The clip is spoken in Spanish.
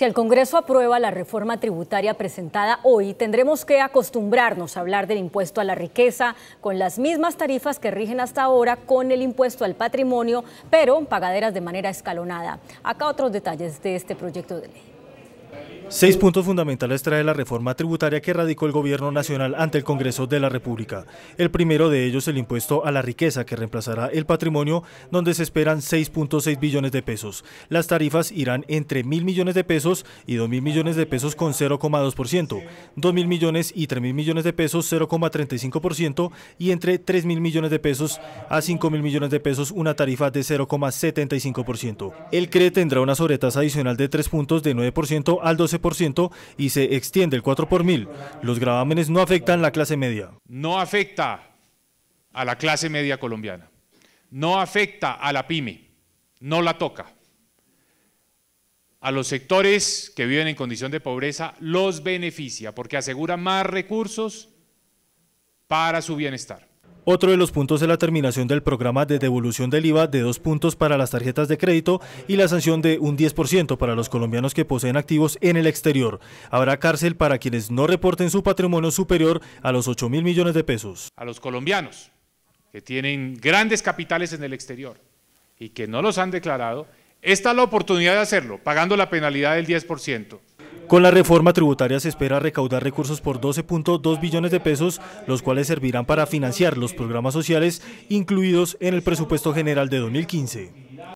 Si el Congreso aprueba la reforma tributaria presentada hoy, tendremos que acostumbrarnos a hablar del impuesto a la riqueza con las mismas tarifas que rigen hasta ahora con el impuesto al patrimonio, pero pagaderas de manera escalonada. Acá otros detalles de este proyecto de ley. Seis puntos fundamentales trae la reforma tributaria que radicó el Gobierno Nacional ante el Congreso de la República. El primero de ellos, el impuesto a la riqueza, que reemplazará el patrimonio, donde se esperan 6.6 billones de pesos. Las tarifas irán entre mil millones de pesos y 2.000 mil millones de pesos con 0,2%, 2.000 mil millones y 3.000 mil millones de pesos 0,35% y entre 3.000 mil millones de pesos a 5.000 mil millones de pesos una tarifa de 0,75%. El CRE tendrá una sobretasa adicional de 3 puntos de 9% al 12% y se extiende el 4 por mil. Los gravámenes no afectan a la clase media. No afecta a la clase media colombiana. No afecta a la pyme. No la toca. A los sectores que viven en condición de pobreza los beneficia porque asegura más recursos para su bienestar. Otro de los puntos es la terminación del programa de devolución del IVA de dos puntos para las tarjetas de crédito y la sanción de un 10% para los colombianos que poseen activos en el exterior. Habrá cárcel para quienes no reporten su patrimonio superior a los 8 mil millones de pesos. A los colombianos que tienen grandes capitales en el exterior y que no los han declarado, esta es la oportunidad de hacerlo, pagando la penalidad del 10%. Con la reforma tributaria se espera recaudar recursos por 12.2 billones de pesos, los cuales servirán para financiar los programas sociales incluidos en el presupuesto general de 2015.